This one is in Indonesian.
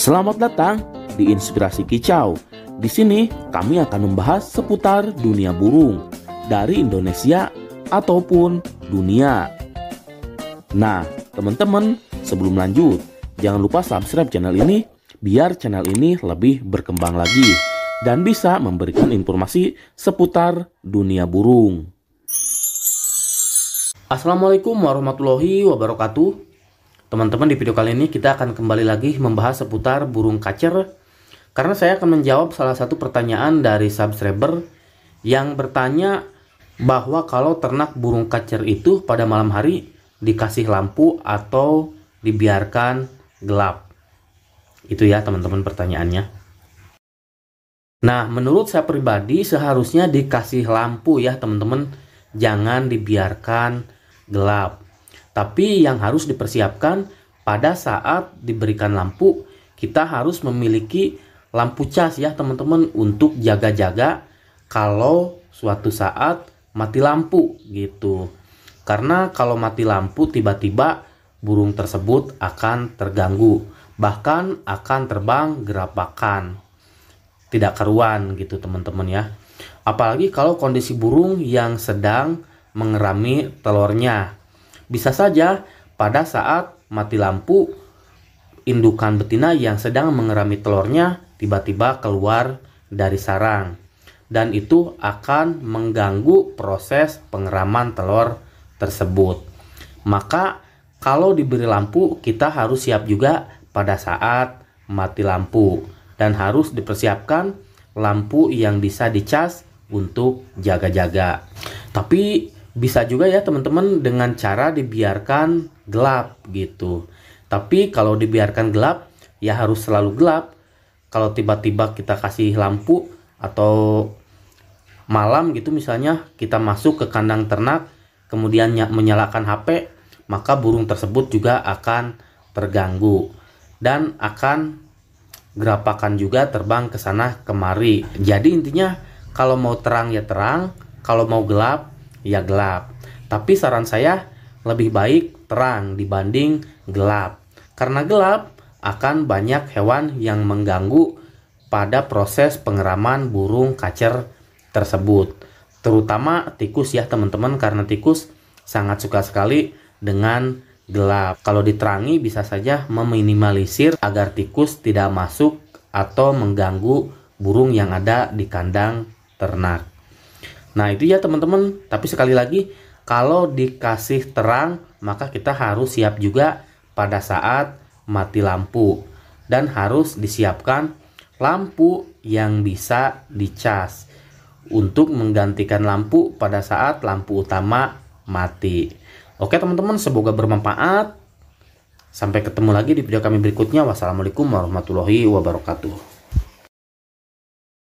Selamat datang di Inspirasi Kicau. Di sini kami akan membahas seputar dunia burung dari Indonesia ataupun dunia. Nah, teman-teman, sebelum lanjut, jangan lupa subscribe channel ini biar channel ini lebih berkembang lagi dan bisa memberikan informasi seputar dunia burung. Assalamualaikum warahmatullahi wabarakatuh. Teman-teman di video kali ini kita akan kembali lagi membahas seputar burung kacer karena saya akan menjawab salah satu pertanyaan dari subscriber yang bertanya bahwa kalau ternak burung kacer itu pada malam hari dikasih lampu atau dibiarkan gelap. Itu ya teman-teman pertanyaannya. Nah, menurut saya pribadi seharusnya dikasih lampu ya teman-teman, jangan dibiarkan gelap. Tapi yang harus dipersiapkan pada saat diberikan lampu, kita harus memiliki lampu cas ya teman-teman untuk jaga-jaga kalau suatu saat mati lampu gitu. Karena kalau mati lampu tiba-tiba burung tersebut akan terganggu, bahkan akan terbang gerapakan. Tidak keruan gitu teman-teman ya. Apalagi kalau kondisi burung yang sedang mengerami telurnya bisa saja pada saat mati lampu, indukan betina yang sedang mengerami telurnya tiba-tiba keluar dari sarang. Dan itu akan mengganggu proses pengeraman telur tersebut. Maka kalau diberi lampu, kita harus siap juga pada saat mati lampu dan harus dipersiapkan lampu yang bisa dicas untuk jaga-jaga. Tapi bisa juga ya teman-teman dengan cara dibiarkan gelap gitu. Tapi kalau dibiarkan gelap ya harus selalu gelap. Kalau tiba-tiba kita kasih lampu atau malam gitu misalnya kita masuk ke kandang ternak kemudian menyalakan HP maka burung tersebut juga akan terganggu dan akan gerapakan juga terbang ke sana kemari. Jadi intinya kalau mau terang ya terang, kalau mau gelap ya gelap. Tapi saran saya lebih baik terang dibanding gelap. Karena gelap akan banyak hewan yang mengganggu pada proses pengeraman burung kacer tersebut. Terutama tikus ya teman-teman karena tikus sangat suka sekali dengan gelap. Kalau diterangi bisa saja meminimalisir agar tikus tidak masuk atau mengganggu burung yang ada di kandang ternak. Nah itu ya teman-teman, tapi sekali lagi kalau dikasih terang maka kita harus siap juga pada saat mati lampu dan harus disiapkan lampu yang bisa dicas untuk menggantikan lampu pada saat lampu utama mati. Oke teman-teman semoga bermanfaat. Sampai ketemu lagi di video kami berikutnya. Wassalamualaikum warahmatullahi wabarakatuh.